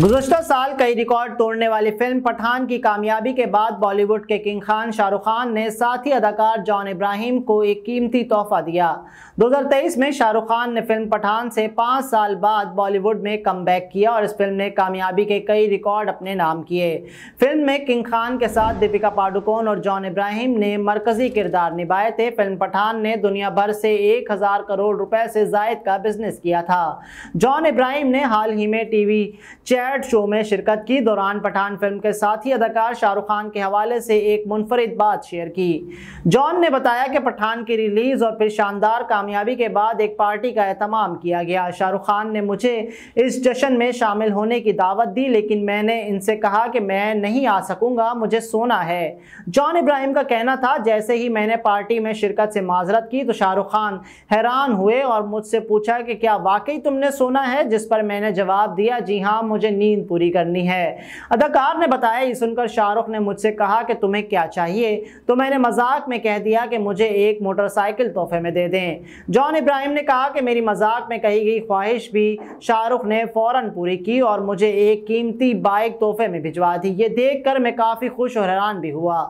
गुजशत साल कई रिकॉर्ड तोड़ने वाली फिल्म पठान की कामयाबी के बाद बॉलीवुड के किंग खान शाहरुख खान ने साथी अदाकार जॉन इब्राहिम को एक कीमती तोहफा दिया 2023 में शाहरुख खान ने फिल्म पठान से पाँच साल बाद बॉलीवुड में कम किया और इस फिल्म ने कामयाबी के कई रिकॉर्ड अपने नाम किए फिल्म में किंग खान के साथ दीपिका पाडुकोन और जॉन इब्राहिम ने मरकजी किरदार निभाए थे फिल्म पठान ने दुनिया भर से एक करोड़ रुपए से जायद का बिजनेस किया था जॉन इब्राहिम ने हाल ही में टीवी वी चैट शो में शिरकत की दौरान पठान फिल्म के साथी अदाकार शाहरुख खान के हवाले से एक मुनफरद बात शेयर की जॉन ने बताया कि पठान की रिलीज और फिर शानदार कामयाबी के बाद एक पार्टी का अहतमाम किया गया शाहरुख खान ने मुझे इस जश्न में शामिल होने की दावत दी लेकिन मैंने इनसे कहा कि मैं नहीं आ सकूंगा मुझे सोना है जॉन इब्राहिम का कहना था जैसे ही मैंने पार्टी में शिरकत से माजरत की तो शाहरुख खान हैरान हुए और मुझसे पूछा कि क्या वाकई तुमने सोना है जिस पर मैंने जवाब दिया जी हाँ मुझे नींद पूरी करनी है अदाकार ने बताया ये सुनकर शाहरुख ने मुझसे कहा कि तुम्हें क्या चाहिए तो मैंने मजाक में कह दिया कि मुझे एक मोटरसाइकिल तोहफे में दे दें जॉन इब्राहिम ने कहा कि मेरी मजाक में कही गई ख्वाहिश भी शाहरुख ने फ़ौर पूरी की और मुझे एक कीमती बाइक तोहफे में भिजवा दी ये देख मैं काफ़ी खुश और हैरान भी हुआ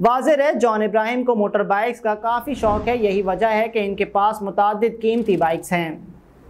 वाजह है जॉन इब्राहिम को मोटर बाइक्स का काफ़ी शौक है यही वजह है कि इनके पास मुतद कीमती बाइक्स हैं